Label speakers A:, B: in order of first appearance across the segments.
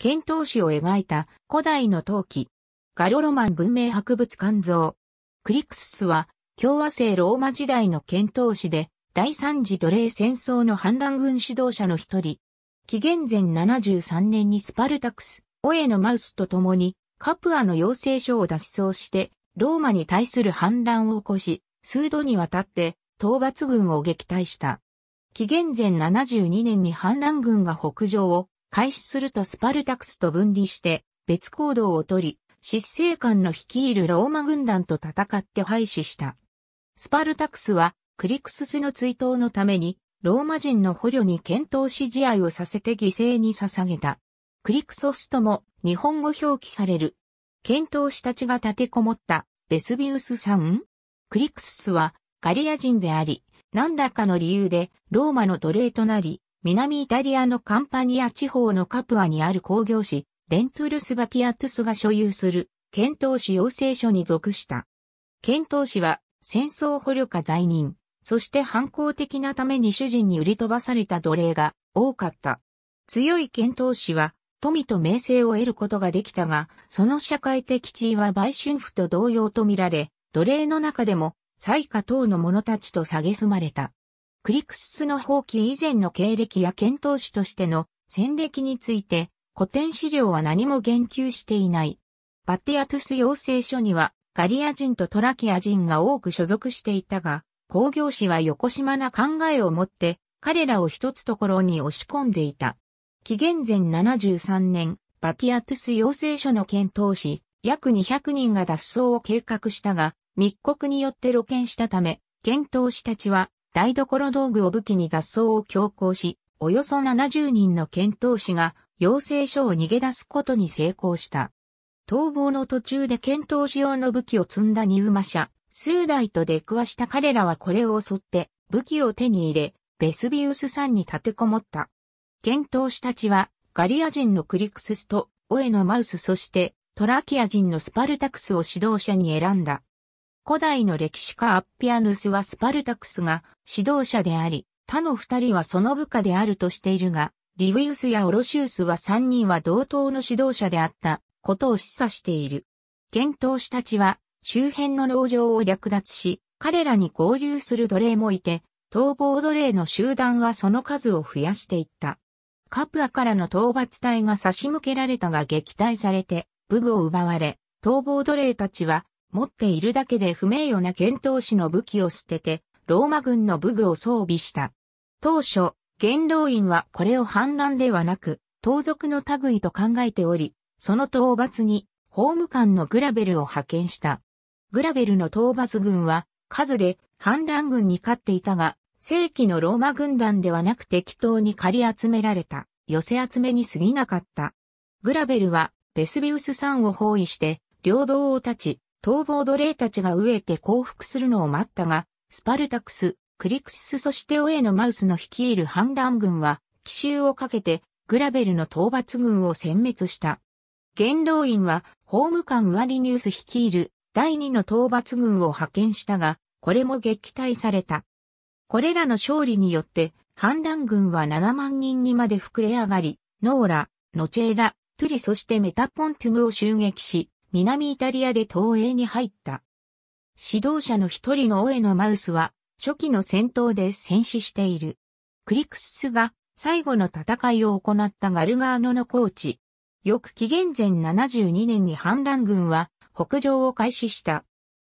A: 遣唐使を描いた古代の陶器、ガロロマン文明博物館像。クリクススは共和制ローマ時代の遣唐使で第三次奴隷戦争の反乱軍指導者の一人。紀元前73年にスパルタクス、オエのマウスと共にカプアの要請書を脱走してローマに対する反乱を起こし、数度にわたって討伐軍を撃退した。紀元前72年に反乱軍が北上を開始するとスパルタクスと分離して別行動をとり、執政官の率いるローマ軍団と戦って廃止した。スパルタクスはクリクススの追悼のためにローマ人の捕虜に検討し試合をさせて犠牲に捧げた。クリクソスとも日本語表記される。検討したちが立てこもったベスビウスんクリクススはガリア人であり、何らかの理由でローマの奴隷となり、南イタリアのカンパニア地方のカプアにある工業市、レントゥルス・バティアトゥスが所有する、遣唐使養成所に属した。遣唐使は、戦争捕虜か罪人、そして反抗的なために主人に売り飛ばされた奴隷が多かった。強い遣唐使は、富と名声を得ることができたが、その社会的地位は売春婦と同様とみられ、奴隷の中でも、最下等の者たちと蔑まれた。クリクスの放棄以前の経歴や検討士としての戦歴について、古典資料は何も言及していない。バティアトゥス養成所には、ガリア人とトラキア人が多く所属していたが、工業士は横島な考えを持って、彼らを一つところに押し込んでいた。紀元前73年、バティアトゥス養成所の検討士、約200人が脱走を計画したが、密告によって露見したため、検討士たちは台所道具を武器に脱走を強行し、およそ70人の剣討士が養成所を逃げ出すことに成功した。逃亡の途中で剣討士用の武器を積んだニウマ社、数台と出くわした彼らはこれを襲って武器を手に入れ、ベスビウスさんに立てこもった。剣討士たちはガリア人のクリクスとオエのマウスそしてトラキア人のスパルタクスを指導者に選んだ。古代の歴史家アッピアヌスはスパルタクスが指導者であり、他の二人はその部下であるとしているが、リウィウスやオロシウスは三人は同等の指導者であったことを示唆している。検討士たちは周辺の農場を略奪し、彼らに合流する奴隷もいて、逃亡奴隷の集団はその数を増やしていった。カプアからの討伐隊が差し向けられたが撃退されて、武具を奪われ、逃亡奴隷たちは持っているだけで不名誉な剣闘士の武器を捨てて、ローマ軍の武具を装備した。当初、元老院はこれを反乱ではなく、盗賊の類と考えており、その討伐に、法務官のグラベルを派遣した。グラベルの討伐軍は、数で反乱軍に勝っていたが、正規のローマ軍団ではなく適当に借り集められた、寄せ集めに過ぎなかった。グラベルは、ベスビウス山を包囲して、領土を立ち、逃亡奴隷たちが飢えて降伏するのを待ったが、スパルタクス、クリクシスそしてオエノマウスの率いる反乱軍は、奇襲をかけて、グラベルの討伐軍を殲滅した。元老院は、法務官ウアリニウス率いる第二の討伐軍を派遣したが、これも撃退された。これらの勝利によって、反乱軍は7万人にまで膨れ上がり、ノーラ、ノチェーラ、トゥリそしてメタポントゥムを襲撃し、南イタリアで東映に入った。指導者の一人のオエノマウスは、初期の戦闘で戦死している。クリクスが最後の戦いを行ったガルガーノのコーチ。翌紀元前72年に反乱軍は北上を開始した。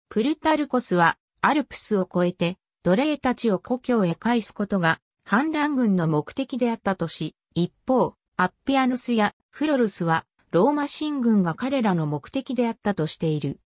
A: プルタルコスはアルプスを越えて奴隷たちを故郷へ返すことが反乱軍の目的であったとし、一方、アッピアヌスやフロルスはローマ進軍が彼らの目的であったとしている。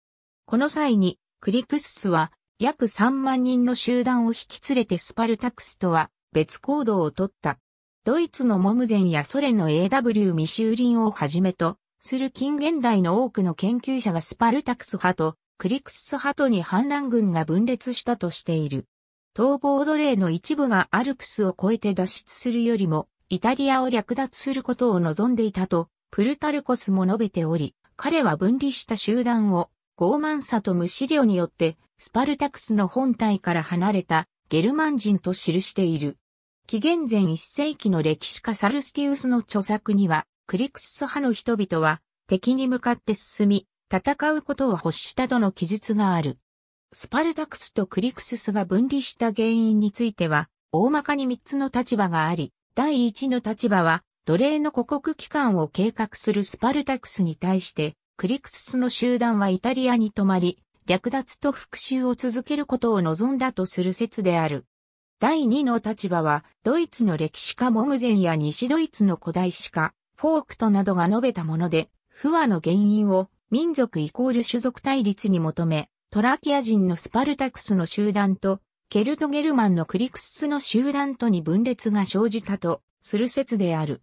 A: この際に、クリクススは約3万人の集団を引き連れてスパルタクスとは別行動をとった。ドイツのモムゼンやソ連の AW 未リ林をはじめとする近現代の多くの研究者がスパルタクス派とクリクスス派とに反乱軍が分裂したとしている。逃亡奴隷の一部がアルプスを越えて脱出するよりもイタリアを略奪することを望んでいたとプルタルコスも述べており、彼は分離した集団を傲慢さと無視量によってスパルタクスの本体から離れたゲルマン人と記している。紀元前1世紀の歴史家サルスティウスの著作には、クリクス派の人々は敵に向かって進み、戦うことを欲したとの記述がある。スパルタクスとクリクススが分離した原因については、大まかに3つの立場があり、第1の立場は、奴隷の故国機関を計画するスパルタクスに対して、クリクススの集団はイタリアに泊まり、略奪と復讐を続けることを望んだとする説である。第2の立場は、ドイツの歴史家モムゼンや西ドイツの古代史家、フォークトなどが述べたもので、不和の原因を民族イコール種族対立に求め、トラキア人のスパルタクスの集団と、ケルトゲルマンのクリクススの集団とに分裂が生じたとする説である。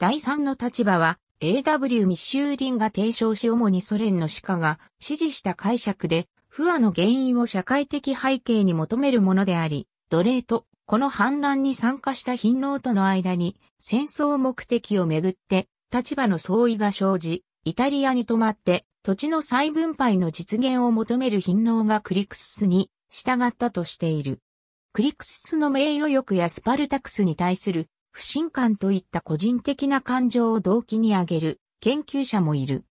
A: 第3の立場は、A.W. 密集林が提唱し主にソ連の歯科が支持した解釈で、不和の原因を社会的背景に求めるものであり、奴隷とこの反乱に参加した貧農との間に戦争目的をめぐって立場の相違が生じ、イタリアに泊まって土地の再分配の実現を求める貧農がクリクススに従ったとしている。クリクススの名誉欲やスパルタクスに対する不信感といった個人的な感情を動機に挙げる研究者もいる。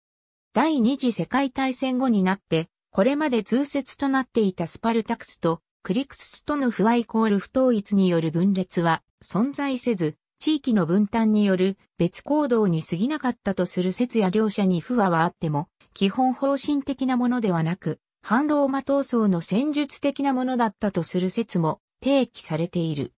A: 第二次世界大戦後になって、これまで通説となっていたスパルタクスとクリクスとの不和イコール不統一による分裂は存在せず、地域の分担による別行動に過ぎなかったとする説や両者に不和はあっても、基本方針的なものではなく、反ローマ闘争の戦術的なものだったとする説も提起されている。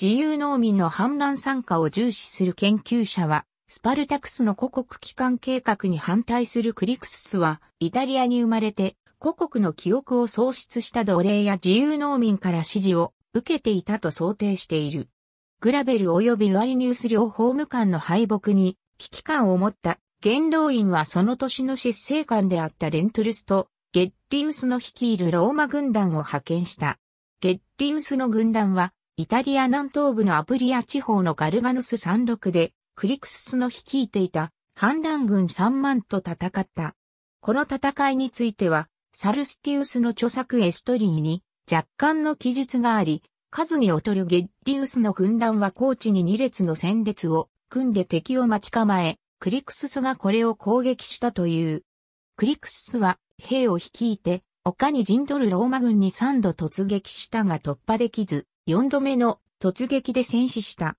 A: 自由農民の反乱参加を重視する研究者は、スパルタクスの故国帰還計画に反対するクリクススは、イタリアに生まれて、故国の記憶を喪失した奴隷や自由農民から支持を受けていたと想定している。グラベル及びワリニュース両法務官の敗北に危機感を持った元老院はその年の執政官であったレントルスとゲッリウスの率いるローマ軍団を派遣した。ゲッリウスの軍団はイタリア南東部のアプリア地方のガルガヌス山麓で、クリクススの率いていた反乱軍3万と戦った。この戦いについては、サルスティウスの著作エストリーに若干の記述があり、数に劣るゲッリウスの軍団は高地に2列の戦列を組んで敵を待ち構え、クリクススがこれを攻撃したという。クリクススは兵を率いて、丘に陣取るローマ軍に3度突撃したが突破できず、4度目の突撃で戦死した。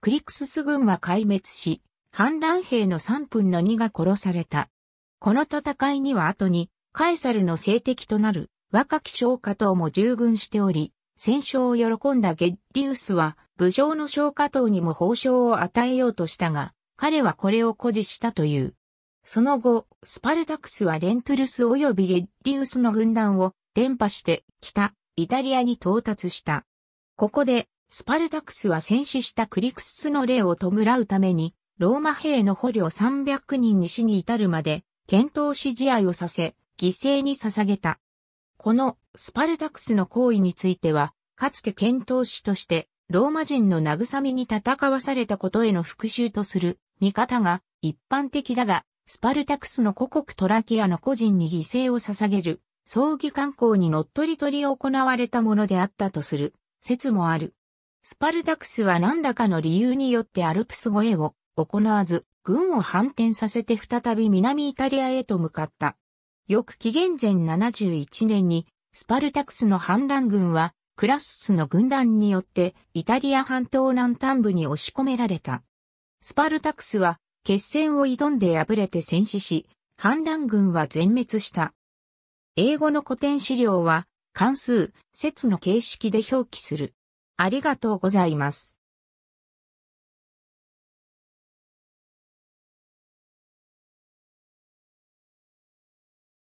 A: クリクスス軍は壊滅し、反乱兵の3分の2が殺された。この戦いには後に、カエサルの政敵となる若き将下党も従軍しており、戦勝を喜んだゲッリウスは、武将の将下党にも報奨を与えようとしたが、彼はこれを誇示したという。その後、スパルタクスはレントゥルス及びゲッリウスの軍団を連覇して北イタリアに到達した。ここで、スパルタクスは戦死したクリクスの霊を弔うために、ローマ兵の捕虜300人に死に至るまで、検討し試合をさせ、犠牲に捧げた。このスパルタクスの行為については、かつて検討士として、ローマ人の慰めに戦わされたことへの復讐とする見方が一般的だが、スパルタクスの故国トラキアの個人に犠牲を捧げる、葬儀観光にのっとりとり行われたものであったとする説もある。スパルタクスは何らかの理由によってアルプス越えを行わず、軍を反転させて再び南イタリアへと向かった。翌紀元前71年に、スパルタクスの反乱軍は、クラススの軍団によってイタリア半島南端部に押し込められた。スパルタクスは決戦を挑んで敗れて戦死し、反乱軍は全滅した。英語の古典資料は関数、説の形式で表記する。ありがとうございます。